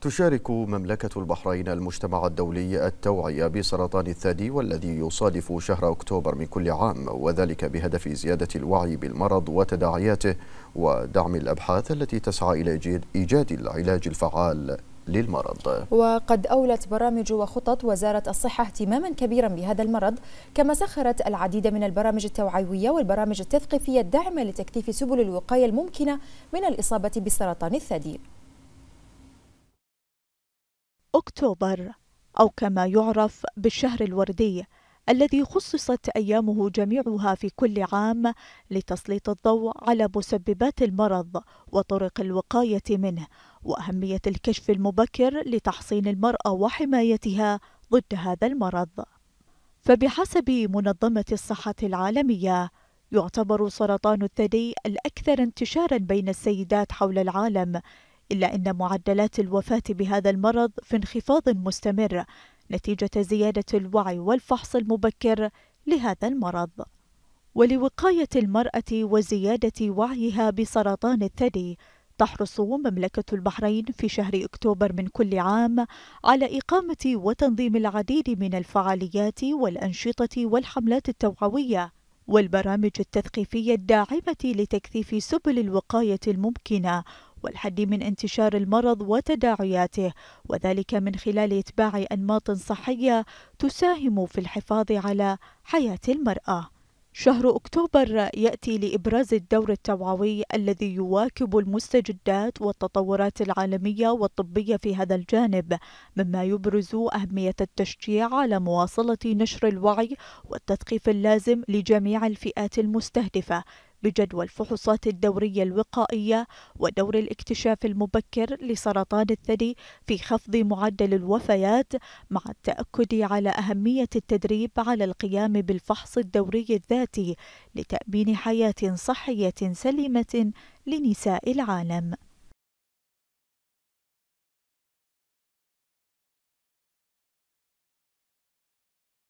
تشارك مملكة البحرين المجتمع الدولي التوعية بسرطان الثدي والذي يصادف شهر أكتوبر من كل عام وذلك بهدف زيادة الوعي بالمرض وتداعياته ودعم الأبحاث التي تسعى إلى إيجاد العلاج الفعال للمرض وقد أولت برامج وخطط وزارة الصحة اهتماما كبيرا بهذا المرض كما سخرت العديد من البرامج التوعوية والبرامج التثقيفية الداعمة لتكثيف سبل الوقاية الممكنة من الإصابة بسرطان الثدي أكتوبر أو كما يعرف بالشهر الوردي الذي خصصت أيامه جميعها في كل عام لتسليط الضوء على مسببات المرض وطرق الوقاية منه وأهمية الكشف المبكر لتحصين المرأة وحمايتها ضد هذا المرض. فبحسب منظمة الصحة العالمية يعتبر سرطان الثدي الأكثر انتشارا بين السيدات حول العالم إلا أن معدلات الوفاة بهذا المرض في انخفاض مستمر نتيجة زيادة الوعي والفحص المبكر لهذا المرض ولوقاية المرأة وزيادة وعيها بسرطان الثدي تحرص مملكة البحرين في شهر أكتوبر من كل عام على إقامة وتنظيم العديد من الفعاليات والأنشطة والحملات التوعوية والبرامج التثقيفية الداعمة لتكثيف سبل الوقاية الممكنة والحد من انتشار المرض وتداعياته وذلك من خلال اتباع انماط صحيه تساهم في الحفاظ على حياه المراه شهر أكتوبر يأتي لإبراز الدور التوعوي الذي يواكب المستجدات والتطورات العالمية والطبية في هذا الجانب، مما يبرز أهمية التشجيع على مواصلة نشر الوعي والتثقيف اللازم لجميع الفئات المستهدفة، بجدوى الفحوصات الدورية الوقائية ودور الاكتشاف المبكر لسرطان الثدي في خفض معدل الوفيات مع التأكد على أهمية التدريب على القيام بالفحص الدوري الذاتي لتأمين حياة صحية سليمة لنساء العالم